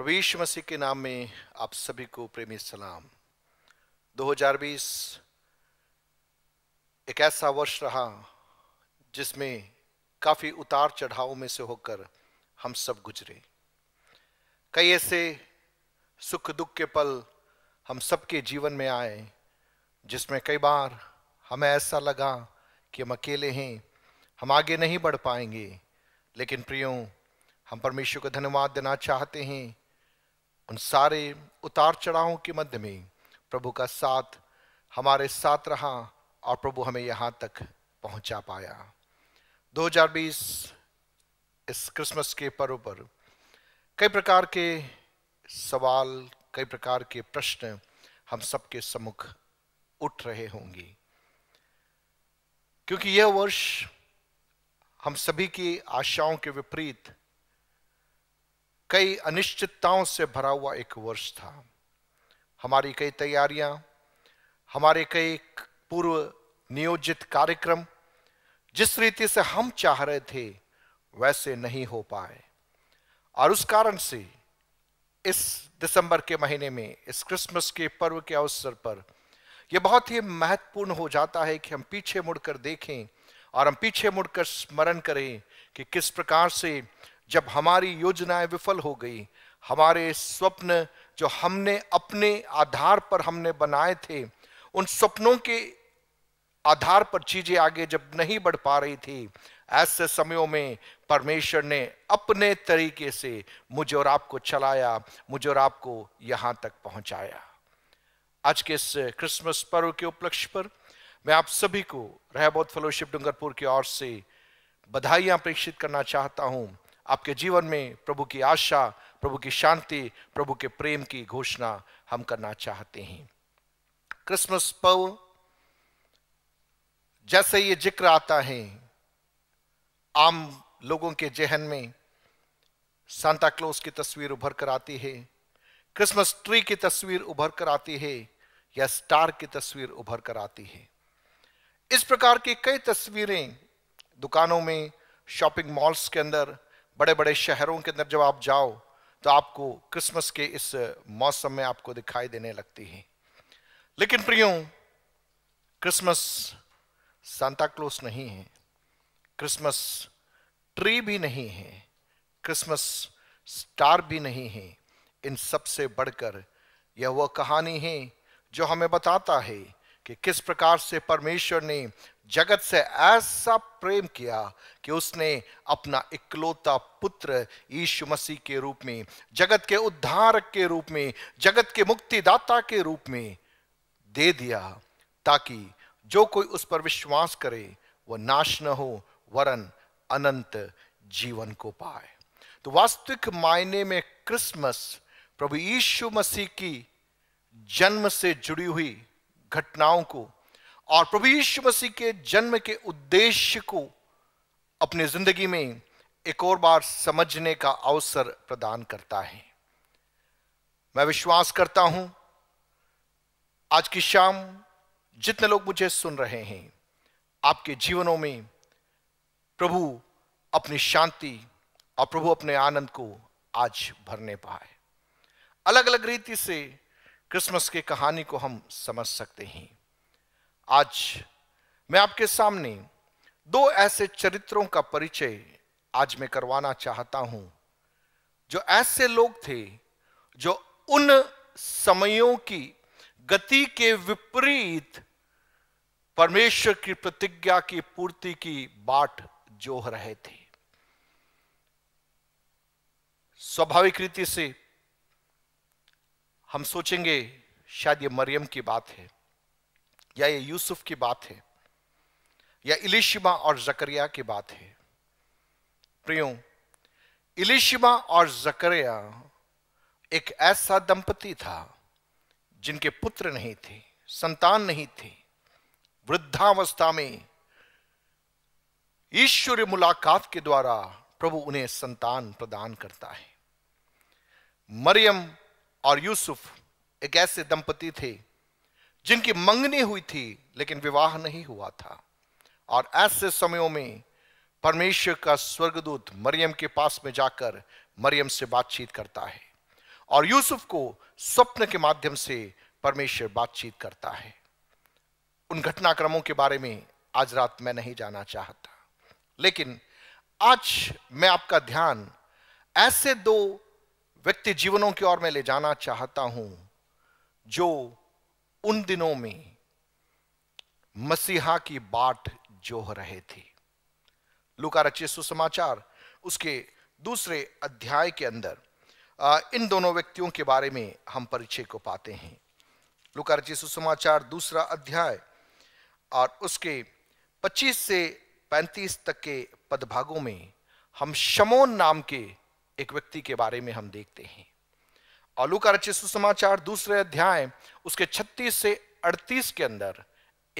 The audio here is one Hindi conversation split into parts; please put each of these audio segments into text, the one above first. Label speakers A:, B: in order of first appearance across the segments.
A: प्रवेश मसीह के नाम में आप सभी को प्रेमी सलाम 2020 एक ऐसा वर्ष रहा जिसमें काफ़ी उतार चढ़ाव में से होकर हम सब गुजरे कई ऐसे सुख दुख के पल हम सबके जीवन में आए जिसमें कई बार हमें ऐसा लगा कि हम अकेले हैं हम आगे नहीं बढ़ पाएंगे लेकिन प्रियो हम परमेश्वर को धन्यवाद देना चाहते हैं उन सारे उतार चढ़ावों के मध्य में प्रभु का साथ हमारे साथ रहा और प्रभु हमें यहाँ तक पहुँचा पाया 2020 इस क्रिसमस के पर्व पर कई प्रकार के सवाल कई प्रकार के प्रश्न हम सबके सम्मुख उठ रहे होंगे क्योंकि यह वर्ष हम सभी की आशाओं के विपरीत कई अनिश्चितताओं से भरा हुआ एक वर्ष था हमारी कई तैयारियां हमारे कई पूर्व नियोजित कार्यक्रम जिस रीति से हम चाह रहे थे वैसे नहीं हो पाए और उस कारण से इस दिसंबर के महीने में इस क्रिसमस के पर्व के अवसर पर यह बहुत ही महत्वपूर्ण हो जाता है कि हम पीछे मुड़कर देखें और हम पीछे मुड़कर स्मरण करें कि किस प्रकार से जब हमारी योजनाएं विफल हो गई हमारे स्वप्न जो हमने अपने आधार पर हमने बनाए थे उन स्वप्नों के आधार पर चीजें आगे जब नहीं बढ़ पा रही थी ऐसे समयों में परमेश्वर ने अपने तरीके से मुझे और आपको चलाया मुझे और आपको यहां तक पहुंचाया आज के इस क्रिसमस पर्व के उपलक्ष्य पर मैं आप सभी को रहबोध फेलोशिप डूंगरपुर की ओर से बधाइयां प्रेषित करना चाहता हूं आपके जीवन में प्रभु की आशा प्रभु की शांति प्रभु के प्रेम की घोषणा हम करना चाहते हैं क्रिसमस पर्व जैसे ये जिक्र आता है आम लोगों के जहन में सांता क्लोज की तस्वीर उभर कर आती है क्रिसमस ट्री की तस्वीर उभर कर आती है या स्टार की तस्वीर उभर कर आती है इस प्रकार की कई तस्वीरें दुकानों में शॉपिंग मॉल्स के अंदर बड़े बड़े शहरों के अंदर जब आप जाओ तो आपको क्रिसमस के इस मौसम में आपको दिखाई देने लगती है लेकिन प्रियो क्रिसमस सांता क्लोज नहीं है क्रिसमस ट्री भी नहीं है क्रिसमस स्टार भी नहीं है इन सबसे बढ़कर यह वह कहानी है जो हमें बताता है कि किस प्रकार से परमेश्वर ने जगत से ऐसा प्रेम किया कि उसने अपना इकलौता पुत्र यीशु मसीह के रूप में जगत के उद्धारक के रूप में जगत के मुक्तिदाता के रूप में दे दिया ताकि जो कोई उस पर विश्वास करे वह नाश न हो वरन अनंत जीवन को पाए तो वास्तविक मायने में क्रिसमस प्रभु यीशु मसीह की जन्म से जुड़ी हुई घटनाओं को और प्रभु यीशु मसीह के जन्म के उद्देश्य को अपने जिंदगी में एक और बार समझने का अवसर प्रदान करता है मैं विश्वास करता हूं आज की शाम जितने लोग मुझे सुन रहे हैं आपके जीवनों में प्रभु अपनी शांति और प्रभु अपने आनंद को आज भरने पाए अलग अलग रीति से क्रिसमस की कहानी को हम समझ सकते हैं आज मैं आपके सामने दो ऐसे चरित्रों का परिचय आज मैं करवाना चाहता हूं जो ऐसे लोग थे जो उन समयों की गति के विपरीत परमेश्वर की प्रतिज्ञा की पूर्ति की बाट जोह रहे थे स्वाभाविक रीति से हम सोचेंगे शायद ये मरियम की बात है या ये यूसुफ की बात है या इलिशिमा और जकरिया की बात है प्रियो इलिशिमा और जकरिया एक ऐसा दंपति था जिनके पुत्र नहीं थे संतान नहीं थी वृद्धावस्था में ईश्वरीय मुलाकात के द्वारा प्रभु उन्हें संतान प्रदान करता है मरियम और यूसुफ एक ऐसे दंपति थे जिनकी मंगनी हुई थी लेकिन विवाह नहीं हुआ था और ऐसे समयों में परमेश्वर का स्वर्गदूत मरियम के पास में जाकर मरियम से बातचीत करता है और यूसुफ को स्वप्न के माध्यम से परमेश्वर बातचीत करता है उन घटनाक्रमों के बारे में आज रात मैं नहीं जाना चाहता लेकिन आज मैं आपका ध्यान ऐसे दो व्यक्ति जीवनों की ओर मैं ले जाना चाहता हूं जो उन दिनों में मसीहा की बाट जोह रहे थे लुका रचित सुसमाचार उसके दूसरे अध्याय के अंदर इन दोनों व्यक्तियों के बारे में हम परिचय को पाते हैं लुका रचित सुसमाचार दूसरा अध्याय और उसके 25 से 35 तक के पदभागों में हम शमोन नाम के एक व्यक्ति के बारे में हम देखते हैं अलू का रचित सुसमाचार दूसरे अध्याय उसके 36 से 38 के अंदर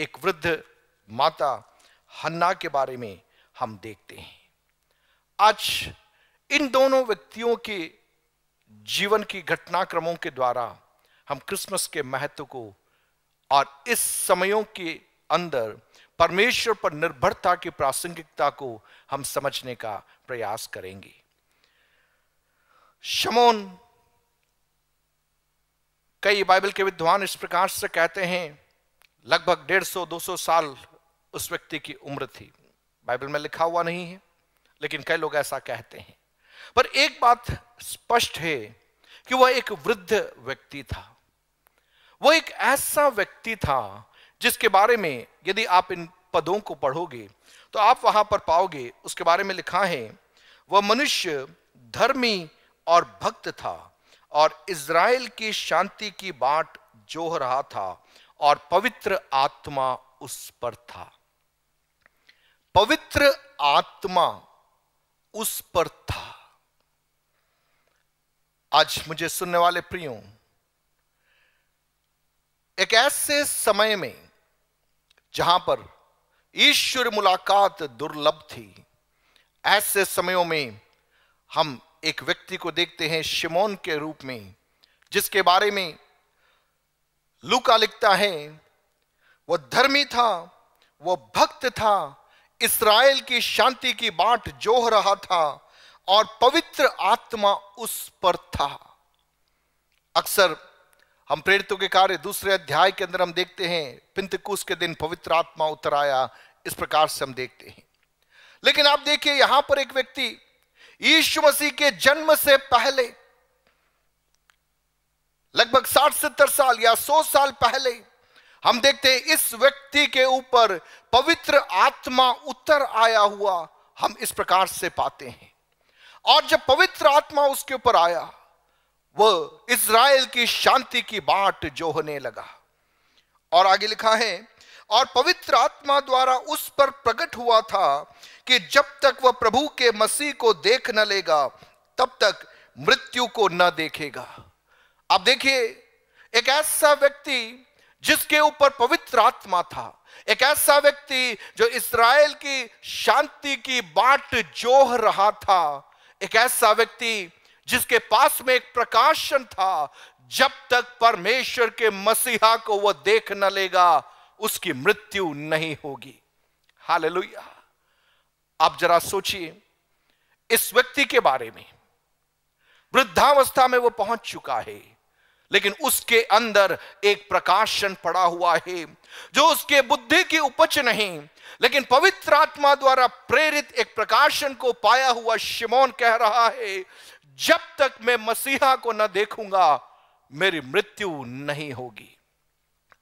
A: एक वृद्ध माता हन्ना के बारे में हम देखते हैं आज इन दोनों व्यक्तियों के जीवन की घटनाक्रमों के द्वारा हम क्रिसमस के महत्व को और इस समयों के अंदर परमेश्वर पर निर्भरता की प्रासंगिकता को हम समझने का प्रयास करेंगे शमोन कई बाइबल के विद्वान इस प्रकार से कहते हैं लगभग डेढ़ सौ दो सौ साल उस व्यक्ति की उम्र थी बाइबल में लिखा हुआ नहीं है लेकिन कई लोग ऐसा कहते हैं पर एक बात स्पष्ट है कि वह एक वृद्ध व्यक्ति था वह एक ऐसा व्यक्ति था जिसके बारे में यदि आप इन पदों को पढ़ोगे तो आप वहां पर पाओगे उसके बारे में लिखा है वह मनुष्य धर्मी और भक्त था और इज़राइल की शांति की बाट जोह रहा था और पवित्र आत्मा उस पर था पवित्र आत्मा उस पर था आज मुझे सुनने वाले प्रियो एक ऐसे समय में जहां पर ईश्वर मुलाकात दुर्लभ थी ऐसे समयों में हम एक व्यक्ति को देखते हैं शिमोन के रूप में जिसके बारे में लुका लिखता है वह धर्मी था वह भक्त था इसराइल की शांति की बाट जोह रहा था और पवित्र आत्मा उस पर था अक्सर हम प्रेरितों के कार्य दूसरे अध्याय के अंदर हम देखते हैं पिंतकूस के दिन पवित्र आत्मा उतर आया इस प्रकार से हम देखते हैं लेकिन आप देखिए यहां पर एक व्यक्ति यीशु मसीह के जन्म से पहले लगभग साठ सत्तर साल या सौ साल पहले हम देखते हैं इस व्यक्ति के ऊपर पवित्र आत्मा उतर आया हुआ हम इस प्रकार से पाते हैं और जब पवित्र आत्मा उसके ऊपर आया वह इसराइल की शांति की बाट जोहने लगा और आगे लिखा है और पवित्र आत्मा द्वारा उस पर प्रकट हुआ था कि जब तक वह प्रभु के मसीह को देख न लेगा तब तक मृत्यु को न देखेगा अब देखिए एक ऐसा व्यक्ति जिसके ऊपर पवित्र आत्मा था एक ऐसा व्यक्ति जो इसराइल की शांति की बाट जोह रहा था एक ऐसा व्यक्ति जिसके पास में एक प्रकाशन था जब तक परमेश्वर के मसीहा को वह देख न लेगा उसकी मृत्यु नहीं होगी हाल आप जरा सोचिए इस व्यक्ति के बारे में वृद्धावस्था में वो पहुंच चुका है लेकिन उसके अंदर एक प्रकाशन पड़ा हुआ है जो उसके बुद्धि की उपज नहीं लेकिन पवित्र आत्मा द्वारा प्रेरित एक प्रकाशन को पाया हुआ शिमोन कह रहा है जब तक मैं मसीहा को न देखूंगा मेरी मृत्यु नहीं होगी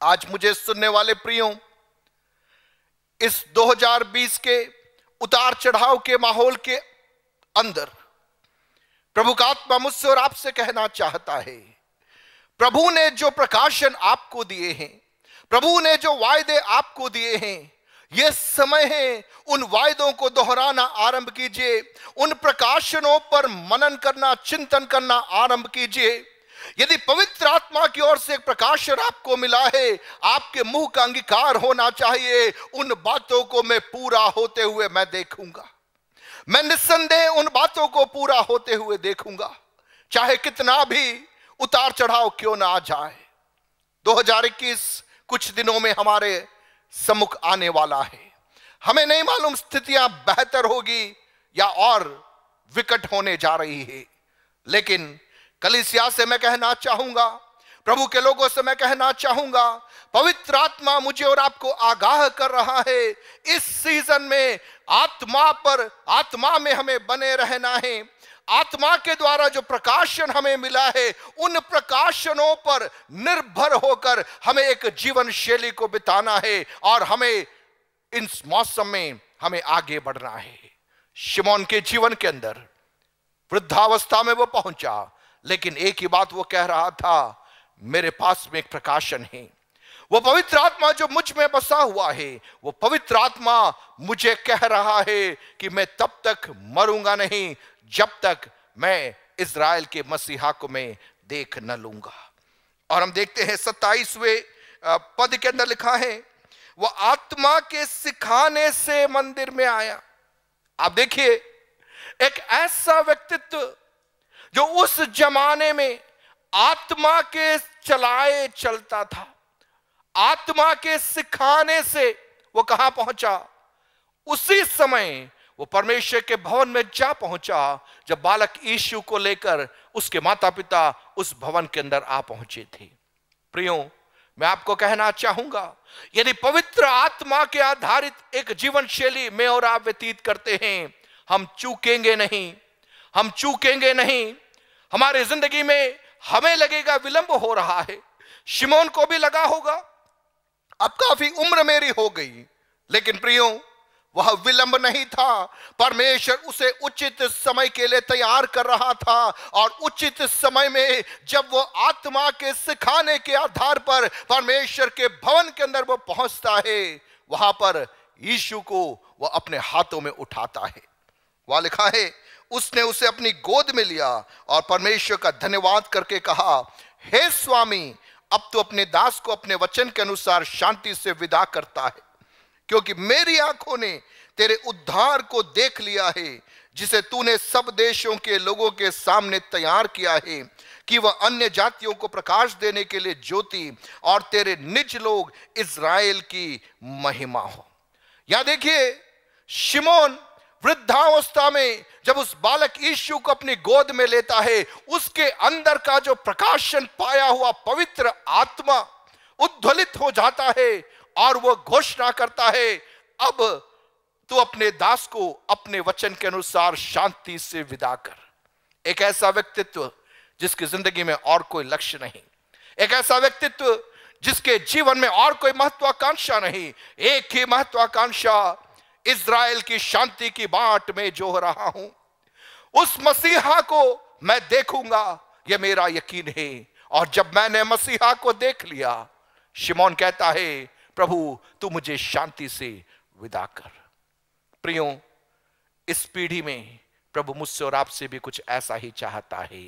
A: आज मुझे सुनने वाले प्रियो इस 2020 के उतार चढ़ाव के माहौल के अंदर प्रभु का आत्मा मुझसे और आपसे कहना चाहता है प्रभु ने जो प्रकाशन आपको दिए हैं प्रभु ने जो वायदे आपको दिए हैं ये समय है उन वायदों को दोहराना आरंभ कीजिए उन प्रकाशनों पर मनन करना चिंतन करना आरंभ कीजिए यदि पवित्र आत्मा की ओर से प्रकाशन आपको मिला है आपके मुंह का अंगीकार होना चाहिए उन बातों को मैं पूरा होते हुए मैं देखूंगा मैं निस्संदेह उन बातों को पूरा होते हुए देखूंगा चाहे कितना भी उतार चढ़ाव क्यों ना आ जाए 2021 कुछ दिनों में हमारे सम्मुख आने वाला है हमें नहीं मालूम स्थितियां बेहतर होगी या और विकट होने जा रही है लेकिन कलिसिया से मैं कहना चाहूंगा प्रभु के लोगों से मैं कहना चाहूंगा पवित्र आत्मा मुझे और आपको आगाह कर रहा है इस सीजन में आत्मा पर आत्मा में हमें बने रहना है आत्मा के द्वारा जो प्रकाशन हमें मिला है उन प्रकाशनों पर निर्भर होकर हमें एक जीवन शैली को बिताना है और हमें इस मौसम में हमें आगे बढ़ना है शिमोन के जीवन के अंदर वृद्धावस्था में वो पहुंचा लेकिन एक ही बात वो कह रहा था मेरे पास में एक प्रकाशन है वो पवित्र आत्मा जो मुझ में बसा हुआ है वो पवित्र आत्मा मुझे कह रहा है कि मैं तब तक मरूंगा नहीं जब तक मैं इसराइल के मसीहा को मैं देख न लूंगा और हम देखते हैं सत्ताईसवें पद के अंदर लिखा है वह आत्मा के सिखाने से मंदिर में आया आप देखिए एक ऐसा व्यक्तित्व जो उस जमाने में आत्मा के चलाए चलता था आत्मा के सिखाने से वो कहां पहुंचा उसी समय वो परमेश्वर के भवन में जा पहुंचा जब बालक यीशु को लेकर उसके माता पिता उस भवन के अंदर आ पहुंचे थे प्रियो मैं आपको कहना चाहूंगा यदि पवित्र आत्मा के आधारित एक जीवन शैली में और आप व्यतीत करते हैं हम चूकेंगे नहीं हम चूकेंगे नहीं हमारे जिंदगी में हमें लगेगा विलंब हो रहा है शिमोन को भी लगा होगा अब काफी उम्र मेरी हो गई लेकिन प्रियो वह विलंब नहीं था परमेश्वर उसे उचित समय के लिए तैयार कर रहा था और उचित समय में जब वो आत्मा के सिखाने के आधार पर परमेश्वर के भवन के अंदर वो पहुंचता है वहां पर यीशु को वह अपने हाथों में उठाता है वह लिखा है उसने उसे अपनी गोद में लिया और परमेश्वर का धन्यवाद करके कहा हे hey स्वामी अब तो अपने दास को अपने वचन के अनुसार शांति से विदा करता है क्योंकि मेरी आंखों ने तेरे उद्धार को देख लिया है जिसे तूने सब देशों के लोगों के सामने तैयार किया है कि वह अन्य जातियों को प्रकाश देने के लिए ज्योति और तेरे निज लोग इज़राइल की महिमा हो या देखिए शिमोन वृद्धावस्था में जब उस बालक यीशु को अपनी गोद में लेता है उसके अंदर का जो प्रकाशन पाया हुआ पवित्र आत्मा उद्वलित हो जाता है और वह घोषणा करता है अब तू अपने दास को अपने वचन के अनुसार शांति से विदा कर एक ऐसा व्यक्तित्व जिसकी जिंदगी में और कोई लक्ष्य नहीं एक ऐसा व्यक्तित्व जिसके जीवन में और कोई महत्वाकांक्षा नहीं एक ही महत्वाकांक्षा इज़राइल की शांति की बाट में जो रहा हूं उस मसीहा को मैं देखूंगा यह मेरा यकीन है और जब मैंने मसीहा को देख लिया शिमोन कहता है प्रभु तू मुझे शांति से विदा कर प्रियो इस पीढ़ी में प्रभु मुझसे और आपसे भी कुछ ऐसा ही चाहता है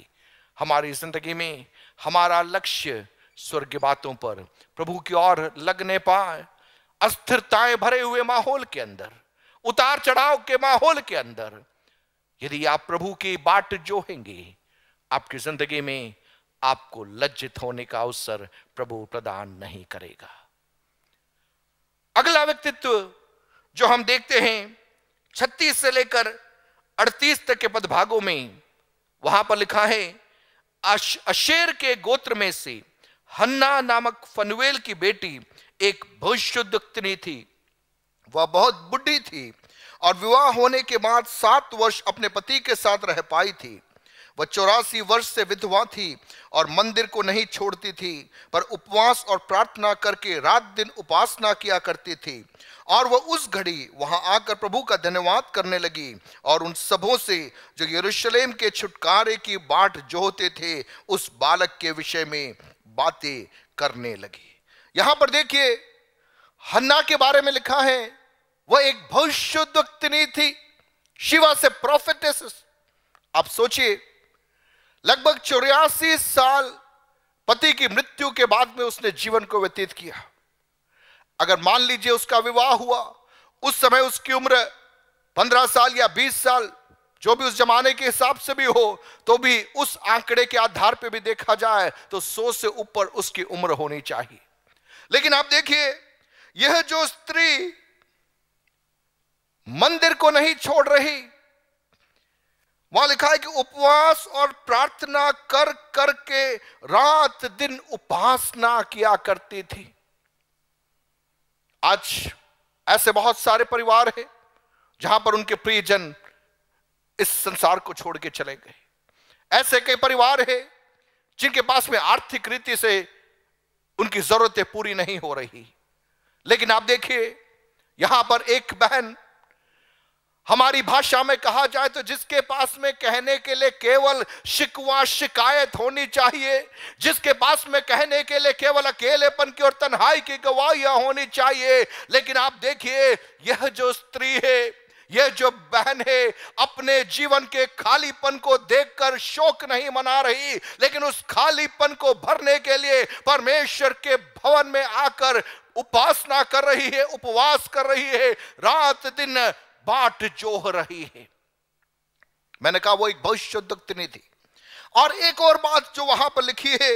A: हमारी जिंदगी में हमारा लक्ष्य स्वर्ग बातों पर प्रभु की ओर लगने पाए अस्थिरताएं भरे हुए माहौल के अंदर उतार चढ़ाव के माहौल के अंदर यदि आप प्रभु की बाट जोहेंगे आपकी जिंदगी में आपको लज्जित होने का अवसर प्रभु प्रदान नहीं करेगा अगला व्यक्तित्व जो हम देखते हैं 36 से लेकर 38 तक के पद भागों में वहां पर लिखा है अशेर के गोत्र में से हन्ना नामक फनवेल की बेटी एक भविष्य थी वह बहुत बुढ़ी थी और विवाह होने के बाद सात वर्ष अपने पति के साथ रह पाई थी वह चौरासी वर्ष से विधवा थी और मंदिर को नहीं छोड़ती थी पर उपवास और प्रार्थना करके रात दिन उपासना किया करती थी और वह उस घड़ी वहां आकर प्रभु का धन्यवाद करने लगी और उन सबों से जो यरूशलेम के छुटकारे की बाट जोहते थे उस बालक के विषय में बातें करने लगी यहां पर देखिए हन्ना के बारे में लिखा है वह एक भविष्य थी शिवा से प्रॉफिट आप सोचिए लगभग चौरासी साल पति की मृत्यु के बाद में उसने जीवन को व्यतीत किया अगर मान लीजिए उसका विवाह हुआ उस समय उसकी उम्र पंद्रह साल या बीस साल जो भी उस जमाने के हिसाब से भी हो तो भी उस आंकड़े के आधार पर भी देखा जाए तो सौ से ऊपर उसकी उम्र होनी चाहिए लेकिन आप देखिए यह जो स्त्री मंदिर को नहीं छोड़ रही वहां लिखा है कि उपवास और प्रार्थना कर करके रात दिन उपासना किया करती थी आज ऐसे बहुत सारे परिवार हैं जहां पर उनके प्रियजन इस संसार को छोड़ के चले गए ऐसे कई परिवार हैं जिनके पास में आर्थिक रीति से उनकी जरूरतें पूरी नहीं हो रही लेकिन आप देखिए यहां पर एक बहन हमारी भाषा में कहा जाए तो जिसके पास में कहने के लिए केवल शिकवा शिकायत होनी चाहिए जिसके पास में कहने के लिए केवल अकेलेपन की और तन्हाई की गवाहियां होनी चाहिए लेकिन आप देखिए यह जो स्त्री है यह जो बहन है अपने जीवन के खालीपन को देखकर शोक नहीं मना रही लेकिन उस खालीपन को भरने के लिए परमेश्वर के भवन में आकर उपासना कर रही है उपवास कर रही है रात दिन बाट जोह रही है मैंने कहा वो एक भविष्य नहीं थी और एक और बात जो वहां पर लिखी है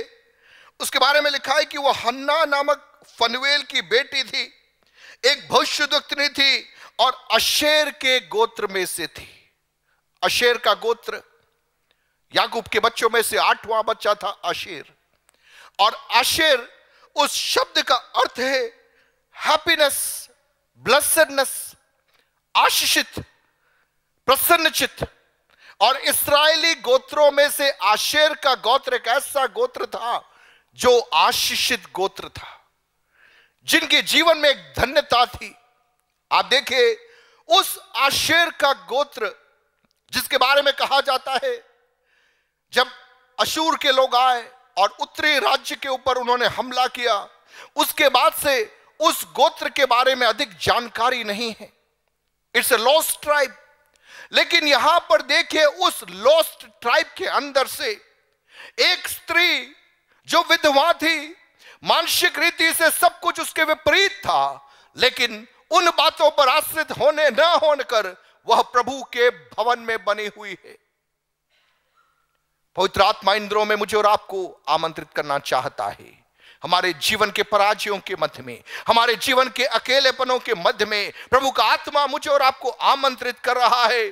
A: उसके बारे में लिखा है कि वो हन्ना नामक फनवेल की बेटी थी एक भविष्य नहीं थी और अशेर के गोत्र में से थी अशेर का गोत्र याकूब के बच्चों में से आठवां बच्चा था अशेर और अशेर उस शब्द का अर्थ है हैप्पीनेस ब्लसडनेस आशीषित प्रसन्नचित और इसराइली गोत्रों में से आशेर का गोत्र एक ऐसा गोत्र था जो आशीषित गोत्र था जिनके जीवन में एक धन्यता थी आप देखिए उस आशेर का गोत्र जिसके बारे में कहा जाता है जब अशूर के लोग आए और उत्तरी राज्य के ऊपर उन्होंने हमला किया उसके बाद से उस गोत्र के बारे में अधिक जानकारी नहीं है इट्स ए लॉस्ट ट्राइब लेकिन यहां पर देखिए उस लॉस्ट ट्राइब के अंदर से एक स्त्री जो विधवा थी मानसिक रीति से सब कुछ उसके विपरीत था लेकिन उन बातों पर आश्रित होने न होकर वह प्रभु के भवन में बनी हुई है पवित्र आत्मा इंद्रों में मुझे और आपको आमंत्रित करना चाहता है हमारे जीवन के पराजयों के मध्य में हमारे जीवन के अकेलेपनों के मध्य में प्रभु का आत्मा मुझे और आपको आमंत्रित कर रहा है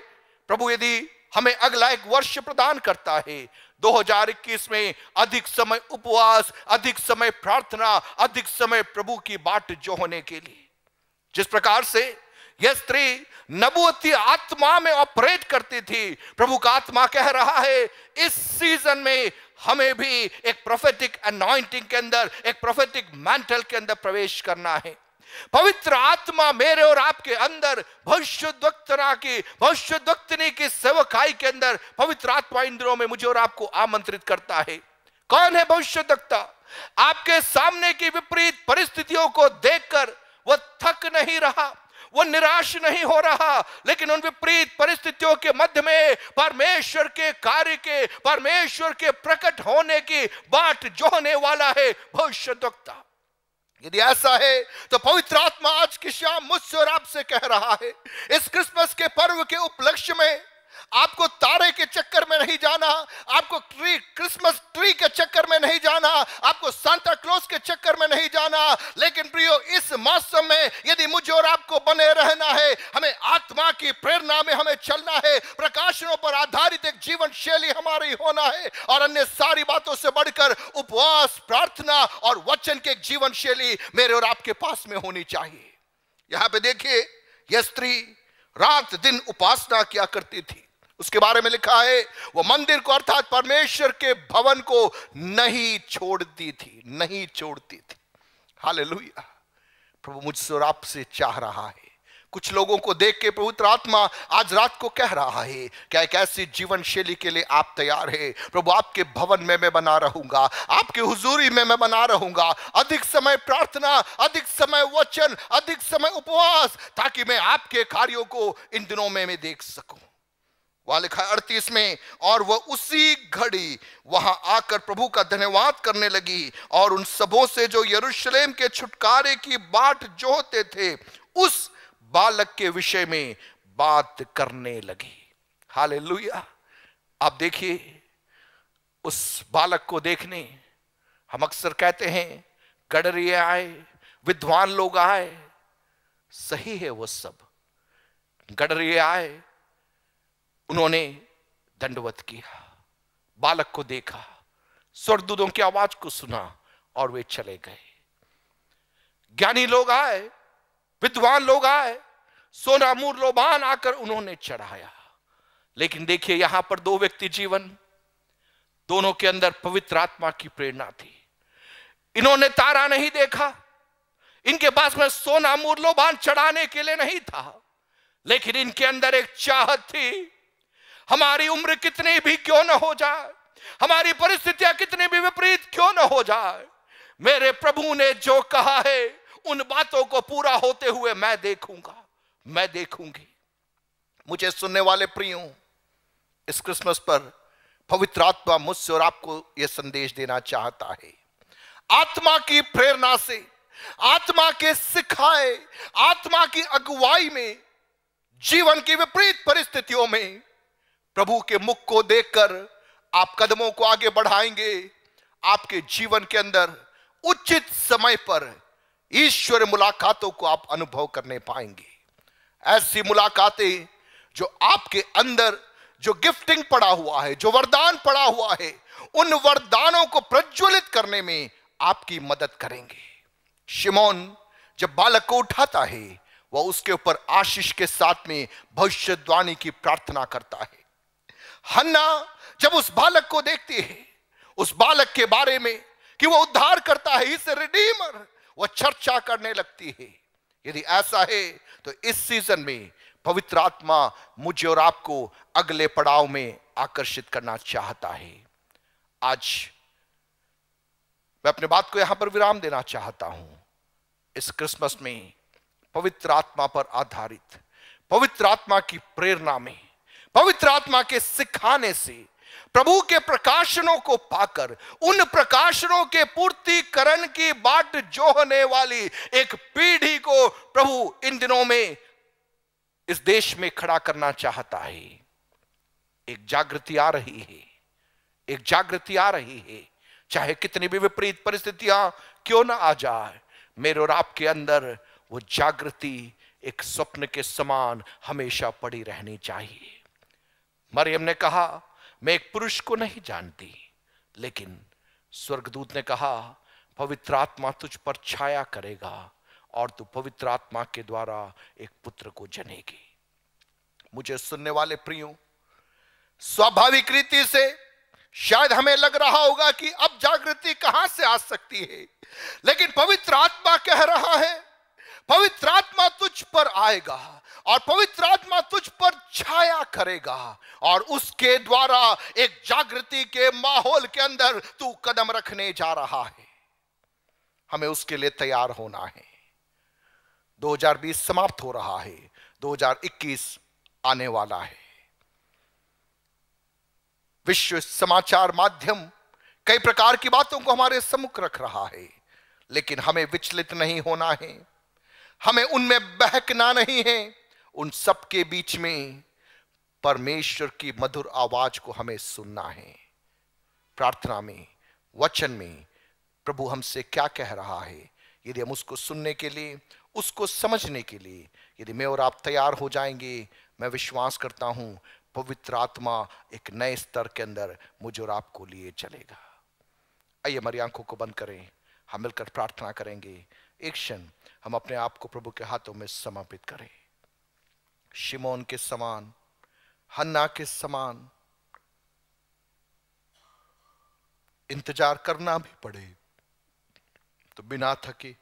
A: प्रभु यदि हमें अगला एक वर्ष प्रदान करता है 2021 में अधिक समय उपवास अधिक समय प्रार्थना अधिक समय प्रभु की बाट जो होने के लिए जिस प्रकार से यह स्त्री नबूती आत्मा में ऑपरेट करती थी प्रभु का आत्मा कह रहा है इस सीजन में हमें भी एक प्रोफेटिक अनॉइंटिंग के अंदर एक प्रोफेटिक मेंटल के अंदर प्रवेश करना है पवित्र आत्मा मेरे और आपके अंदर भविष्य की भविष्य की सेवकाई के अंदर पवित्र आत्मा इंद्रों में मुझे और आपको आमंत्रित करता है कौन है भविष्य वक्ता आपके सामने की विपरीत परिस्थितियों को देखकर वह थक नहीं रहा वो निराश नहीं हो रहा लेकिन उन विपरीत परिस्थितियों के मध्य में परमेश्वर के कार्य के परमेश्वर के प्रकट होने की बाट जोहने वाला है भविष्य यदि ऐसा है तो पवित्र आत्मा आज की शाम मुझसे और आपसे कह रहा है इस क्रिसमस के पर्व के उपलक्ष्य में आपको तारे के चक्कर में नहीं जाना आपको ट्री क्रिसमस ट्री के चक्कर में नहीं जाना आपको सांता क्लोज के चक्कर में नहीं जाना लेकिन प्रियो इस मौसम में यदि मुझे और आपको बने रहना है हमें आत्मा की प्रेरणा में हमें चलना है प्रकाशनों पर आधारित एक जीवन शैली हमारी होना है और अन्य सारी बातों से बढ़कर उपवास प्रार्थना और वचन की एक जीवन शैली मेरे और आपके पास में होनी चाहिए यहां पे देखिए यह स्त्री रात दिन उपासना किया करती थी उसके बारे में लिखा है वह मंदिर को अर्थात परमेश्वर के भवन को नहीं छोड़ती थी नहीं छोड़ती थी हाल प्रभु मुझसे और आपसे चाह रहा है कुछ लोगों को देख के पवित्र आत्मा आज रात को कह रहा है क्या एक ऐसी जीवन शैली के लिए आप तैयार है प्रभु आपके भवन में मैं बना रहूंगा आपके हुजूरी में मैं बना रहूंगा अधिक समय प्रार्थना अधिक समय वचन अधिक समय उपवास ताकि मैं आपके कार्यों को इन दिनों में मैं देख सकूं वहां लिखा अड़तीस में और वह उसी घड़ी वहां आकर प्रभु का धन्यवाद करने लगी और उन सबों से जो यरूशलेम के छुटकारे की बाट जोते थे उस बालक के विषय में बात करने लगी हाल आप देखिए उस बालक को देखने हम अक्सर कहते हैं गडरिए आए विद्वान लोग आए सही है वो सब गडरिए आए उन्होंने दंडवत किया बालक को देखा स्वर्गदूतों की आवाज को सुना और वे चले गए ज्ञानी लोग आए विद्वान लोग आए सोना लोभान आकर उन्होंने चढ़ाया लेकिन देखिए यहां पर दो व्यक्ति जीवन दोनों के अंदर पवित्र आत्मा की प्रेरणा थी इन्होंने तारा नहीं देखा इनके पास में सोना मूर लोभान चढ़ाने के लिए नहीं था लेकिन इनके अंदर एक चाहत थी हमारी उम्र कितनी भी क्यों न हो जाए हमारी परिस्थितियां कितनी भी विपरीत क्यों न हो जाए मेरे प्रभु ने जो कहा है उन बातों को पूरा होते हुए मैं देखूंगा मैं देखूंगी मुझे सुनने वाले प्रियो इस क्रिसमस पर पवित्र आत्मा मुझसे और आपको यह संदेश देना चाहता है आत्मा की प्रेरणा से आत्मा के सिखाए आत्मा की अगुवाई में जीवन की विपरीत परिस्थितियों में प्रभु के मुख को देखकर आप कदमों को आगे बढ़ाएंगे आपके जीवन के अंदर उचित समय पर ईश्वर मुलाकातों को आप अनुभव करने पाएंगे ऐसी मुलाकातें जो आपके अंदर जो गिफ्टिंग पड़ा हुआ है जो वरदान पड़ा हुआ है उन वरदानों को प्रज्वलित करने में आपकी मदद करेंगे शिमोन जब बालक को उठाता है वह उसके ऊपर आशीष के साथ में भविष्यवाणी की प्रार्थना करता है हन्ना जब उस बालक को देखती है उस बालक के बारे में कि वो उद्धार करता है इस रिडीमर वो चर्चा करने लगती है यदि ऐसा है तो इस सीजन में पवित्र आत्मा मुझे और आपको अगले पड़ाव में आकर्षित करना चाहता है आज मैं अपने बात को यहां पर विराम देना चाहता हूं इस क्रिसमस में पवित्र आत्मा पर आधारित पवित्र आत्मा की प्रेरणा में पवित्र आत्मा के सिखाने से प्रभु के प्रकाशनों को पाकर उन प्रकाशनों के पूर्तिकरण की बाट जोहने वाली एक पीढ़ी को प्रभु इन दिनों में इस देश में खड़ा करना चाहता है एक जागृति आ रही है एक जागृति आ रही है चाहे कितनी भी विपरीत परिस्थितियां क्यों ना आ जाए मेरे और आपके अंदर वो जागृति एक स्वप्न के समान हमेशा पड़ी रहनी चाहिए मरियम ने कहा मैं एक पुरुष को नहीं जानती लेकिन स्वर्गदूत ने कहा पवित्र आत्मा तुझ पर छाया करेगा और तू पवित्र आत्मा के द्वारा एक पुत्र को जनेगी मुझे सुनने वाले प्रियो स्वाभाविक रीति से शायद हमें लग रहा होगा कि अब जागृति कहां से आ सकती है लेकिन पवित्र आत्मा कह रहा है पवित्र आत्मा तुझ पर आएगा और पवित्र आत्मा तुझ पर छाया करेगा और उसके द्वारा एक जागृति के माहौल के अंदर तू कदम रखने जा रहा है हमें उसके लिए तैयार होना है 2020 समाप्त हो रहा है 2021 आने वाला है विश्व समाचार माध्यम कई प्रकार की बातों को हमारे सम्मुख रख रहा है लेकिन हमें विचलित नहीं होना है हमें उनमें बहकना नहीं है उन सब के बीच में परमेश्वर की मधुर आवाज को हमें सुनना है प्रार्थना में वचन में प्रभु हमसे क्या कह रहा है यदि हम उसको सुनने के लिए उसको समझने के लिए यदि मैं और आप तैयार हो जाएंगे मैं विश्वास करता हूं पवित्र आत्मा एक नए स्तर के अंदर मुझे और आपको लिए चलेगा आइए हमारी आंखों को बंद करें हम मिलकर प्रार्थना करेंगे एक क्षण हम अपने आप को प्रभु के हाथों में समर्पित करें शिमोन के समान हन्ना के समान इंतजार करना भी पड़े तो बिना थके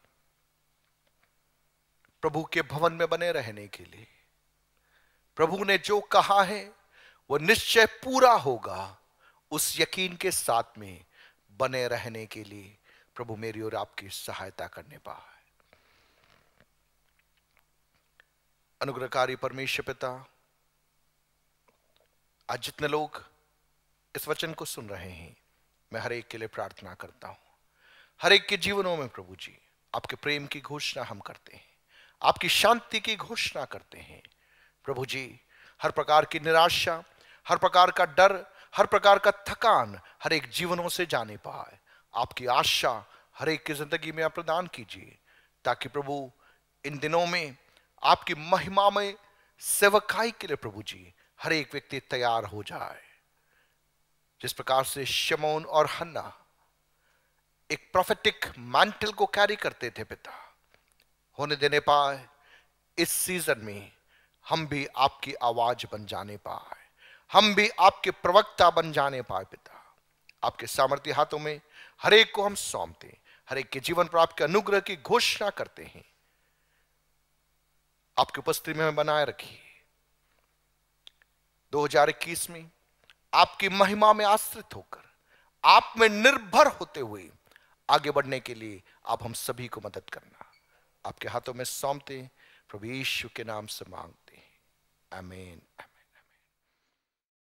A: प्रभु के भवन में बने रहने के लिए प्रभु ने जो कहा है वो निश्चय पूरा होगा उस यकीन के साथ में बने रहने के लिए प्रभु मेरी और आपकी सहायता करने पाए अनुग्रहकारी परमेश्वर पिता आज जितने लोग इस वचन को सुन रहे हैं मैं हर एक के लिए प्रार्थना करता हूं हर एक के जीवनों में प्रभु जी आपके प्रेम की घोषणा हम करते हैं आपकी शांति की घोषणा करते हैं प्रभु जी हर प्रकार की निराशा हर प्रकार का डर हर प्रकार का थकान हर एक जीवनों से जाने पाए आपकी आशा हर एक की जिंदगी में आप प्रदान कीजिए ताकि प्रभु इन दिनों में आपकी महिमा में सेवकाई के लिए प्रभु जी हर एक व्यक्ति तैयार हो जाए जिस प्रकार से शमोन और हन्ना एक प्रोफेटिक मैंटल को कैरी करते थे पिता होने देने पाए इस सीजन में हम भी आपकी आवाज बन जाने पाए हम भी आपके प्रवक्ता बन जाने पाए पिता आपके सामर्थ्य हाथों में हरेक को हम सौंपते हरेक के जीवन पर आपके अनुग्रह की घोषणा करते हैं आपकी उपस्थिति में बनाए हजार 2021 में आपकी महिमा में आश्रित होकर आप में निर्भर होते हुए आगे बढ़ने के लिए आप हम सभी को मदद करना आपके हाथों में सौंपते प्रभु यीशु के नाम से मांगते आमीन